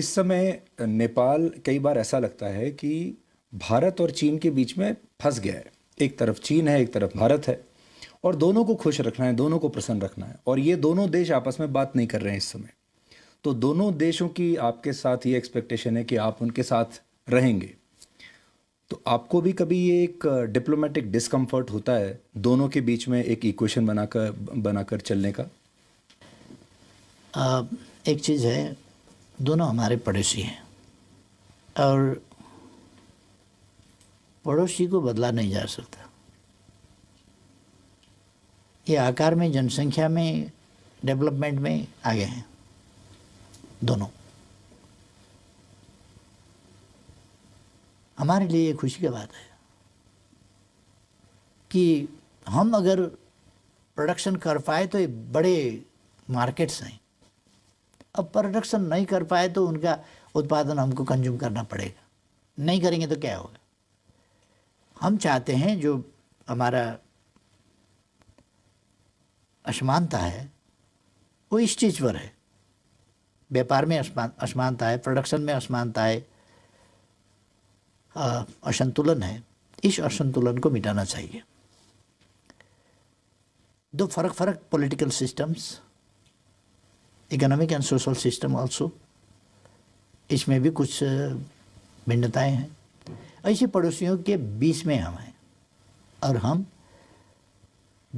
इस समय नेपाल कई बार ऐसा लगता है कि भारत और चीन के बीच में फंस गया है एक तरफ चीन है एक तरफ भारत है और दोनों को खुश रखना है दोनों को प्रसन्न रखना है और ये दोनों देश आपस में बात नहीं कर रहे हैं इस समय तो दोनों देशों की आपके साथ ये एक्सपेक्टेशन है कि आप उनके साथ रहेंगे तो आपको भी कभी ये एक डिप्लोमेटिक डिस्कम्फर्ट होता है दोनों के बीच में एक इक्वेशन बनाकर बनाकर चलने का आ, एक चीज़ है दोनों हमारे पड़ोसी हैं और पड़ोसी को बदला नहीं जा सकता ये आकार में जनसंख्या में डेवलपमेंट में आगे हैं दोनों हमारे लिए ये खुशी की बात है कि हम अगर प्रोडक्शन कर पाए तो ये बड़े मार्केट्स हैं अब प्रोडक्शन नहीं कर पाए तो उनका उत्पादन हमको कंज्यूम करना पड़ेगा नहीं करेंगे तो क्या होगा हम चाहते हैं जो हमारा असमानता है वो इस चीज़ पर है व्यापार में असमानता है प्रोडक्शन में असमानता है असंतुलन है इस असंतुलन को मिटाना चाहिए दो फर्क फर्क political systems economic and social system also इसमें भी कुछ भिन्नताएं हैं ऐसे पड़ोसियों के बीच में हम हैं और हम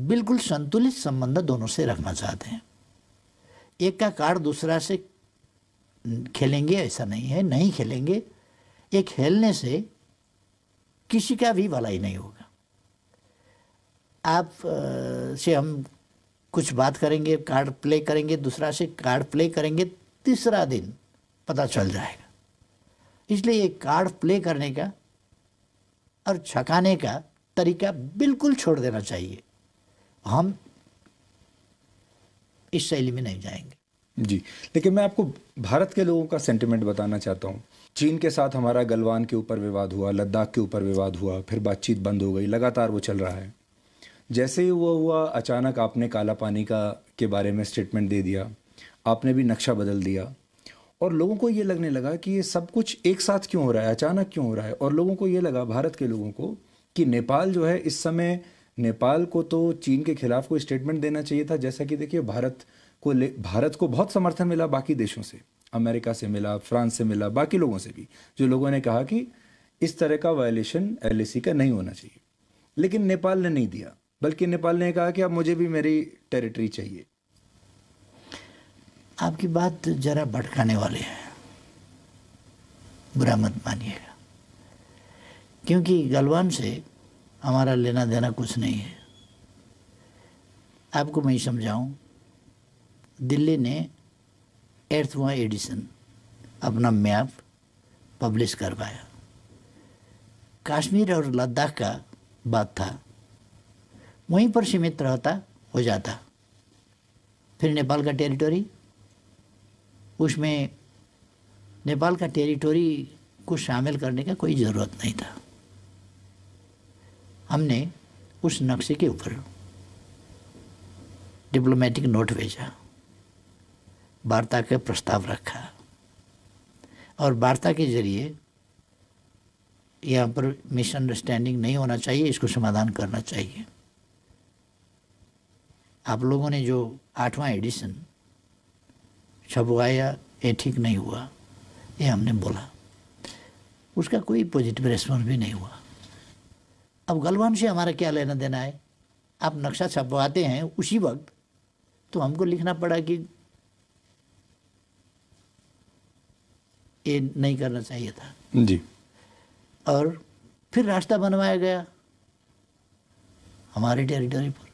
बिल्कुल संतुलित संबंध दोनों से रखना चाहते हैं एक का कार्ड दूसरा से खेलेंगे ऐसा नहीं है नहीं खेलेंगे ये खेलने से किसी का भी भलाई नहीं होगा आप से हम कुछ बात करेंगे कार्ड प्ले करेंगे दूसरा से कार्ड प्ले करेंगे तीसरा दिन पता चल जाएगा इसलिए ये कार्ड प्ले करने का और छकाने का तरीका बिल्कुल छोड़ देना चाहिए हम इस शैली में नहीं जाएंगे जी लेकिन मैं आपको भारत के लोगों का सेंटिमेंट बताना चाहता हूँ चीन के साथ हमारा गलवान के ऊपर विवाद हुआ लद्दाख के ऊपर विवाद हुआ फिर बातचीत बंद हो गई लगातार वो चल रहा है जैसे ही हुआ हुआ अचानक आपने काला पानी का के बारे में स्टेटमेंट दे दिया आपने भी नक्शा बदल दिया और लोगों को ये लगने लगा कि ये सब कुछ एक साथ क्यों हो रहा है अचानक क्यों हो रहा है और लोगों को ये लगा भारत के लोगों को कि नेपाल जो है इस समय नेपाल को तो चीन के खिलाफ कोई स्टेटमेंट देना चाहिए था जैसा कि देखिए भारत को ले भारत को बहुत समर्थन मिला बाकी देशों से अमेरिका से मिला फ्रांस से मिला बाकी लोगों से भी जो लोगों ने कहा कि इस तरह का वायलेशन एल का नहीं होना चाहिए लेकिन नेपाल ने नहीं दिया बल्कि नेपाल ने कहा कि अब मुझे भी मेरी टेरिटरी चाहिए आपकी बात जरा भटकाने वाली है बुरा मत मानिएगा क्योंकि गलवान से हमारा लेना देना कुछ नहीं है आपको मैं समझाऊं दिल्ली ने एर्थवा एडिशन अपना मैप पब्लिश करवाया कश्मीर और लद्दाख का बात था वहीं पर सीमित रहता हो जाता फिर नेपाल का टेरिटोरी उसमें नेपाल का टेरिटोरी को शामिल करने का कोई ज़रूरत नहीं था हमने उस नक्शे के ऊपर डिप्लोमेटिक नोट भेजा वार्ता का प्रस्ताव रखा और वार्ता के जरिए यहाँ पर मिसअंडरस्टैंडिंग नहीं होना चाहिए इसको समाधान करना चाहिए आप लोगों ने जो आठवां एडिशन छपवाया ये ठीक नहीं हुआ ये हमने बोला उसका कोई पॉजिटिव रिस्पॉन्स भी नहीं हुआ अब गलवान से हमारा क्या लेना देना है आप नक्शा छपवाते हैं उसी वक्त तो हमको लिखना पड़ा कि ये नहीं करना चाहिए था जी और फिर रास्ता बनवाया गया हमारी टेरिटरी पर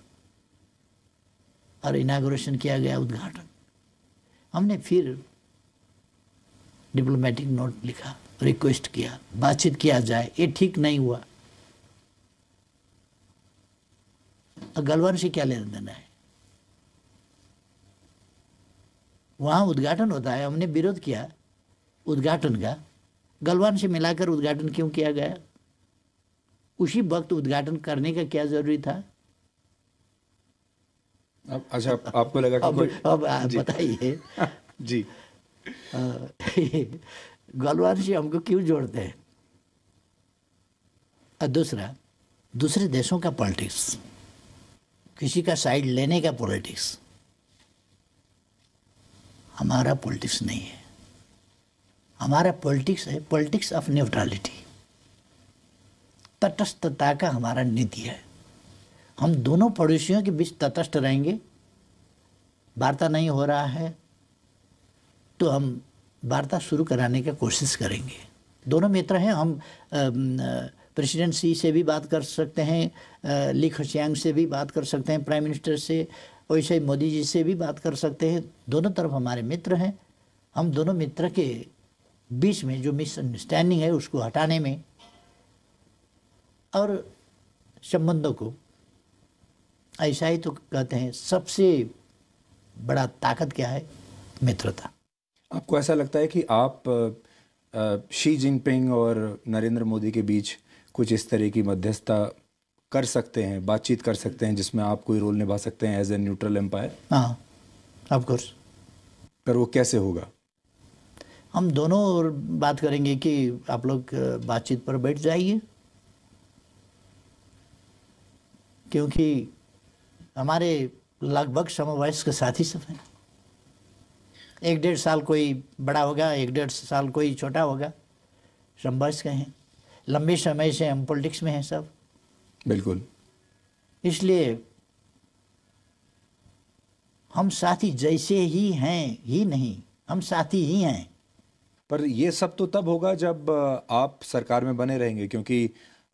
और इनाग्रेशन किया गया उद्घाटन हमने फिर डिप्लोमेटिक नोट लिखा रिक्वेस्ट किया बातचीत किया जाए ये ठीक नहीं हुआ गलवान से क्या लेना देना है वहां उद्घाटन होता है हमने विरोध किया उद्घाटन का गलवान से मिलाकर उद्घाटन क्यों किया गया उसी वक्त उद्घाटन करने का क्या जरूरी था अब अच्छा आपको लगा अब अब बताइए जी गलवान से हमको क्यों जोड़ते हैं और दूसरा दूसरे देशों का पॉलिटिक्स किसी का साइड लेने का पॉलिटिक्स हमारा पॉलिटिक्स नहीं है हमारा पॉलिटिक्स है पॉलिटिक्स ऑफ न्यूट्रलिटी तटस्थता का हमारा नीति है हम दोनों पड़ोसियों के बीच तटस्थ रहेंगे वार्ता नहीं हो रहा है तो हम वार्ता शुरू कराने की कोशिश करेंगे दोनों मित्र हैं हम प्रेसिडेंट सी से भी बात कर सकते हैं ली खशियांग से भी बात कर सकते हैं प्राइम मिनिस्टर से वैसे ही मोदी जी से भी बात कर सकते हैं दोनों तरफ हमारे मित्र हैं हम दोनों मित्र के बीच में जो मिसअंडरस्टैंडिंग है उसको हटाने में और संबंधों को ऐसा ही तो कहते हैं सबसे बड़ा ताकत क्या है मित्रता आपको ऐसा लगता है कि आप शी जिनपिंग और नरेंद्र मोदी के बीच कुछ इस तरह की मध्यस्थता कर सकते हैं बातचीत कर सकते हैं जिसमें आप कोई रोल निभा सकते हैं एज ए न्यूट्रल एम्पायर हाँ ऑफकोर्स पर वो कैसे होगा हम दोनों और बात करेंगे कि आप लोग बातचीत पर बैठ जाइए क्योंकि हमारे लगभग समवयस्क के साथ ही सब हैं एक डेढ़ साल कोई बड़ा होगा एक डेढ़ साल कोई छोटा होगा समवयस्क हैं लंबे समय से हम पॉलिटिक्स में हैं सब बिल्कुल इसलिए हम साथी जैसे ही हैं ही नहीं हम साथी ही हैं पर ये सब तो तब होगा जब आप सरकार में बने रहेंगे क्योंकि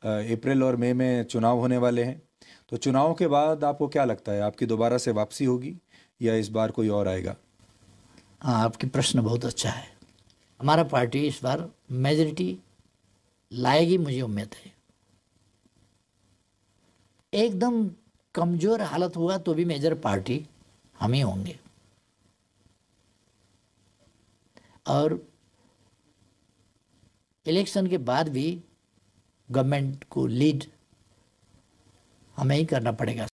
अप्रैल और मई में, में चुनाव होने वाले हैं तो चुनाव के बाद आपको क्या लगता है आपकी दोबारा से वापसी होगी या इस बार कोई और आएगा हाँ आपकी प्रश्न बहुत अच्छा है हमारा पार्टी इस बार मेजोरिटी लाएगी मुझे उम्मीद है एकदम कमज़ोर हालत हुआ तो भी मेजर पार्टी हम ही होंगे और इलेक्शन के बाद भी गवर्नमेंट को लीड हमें ही करना पड़ेगा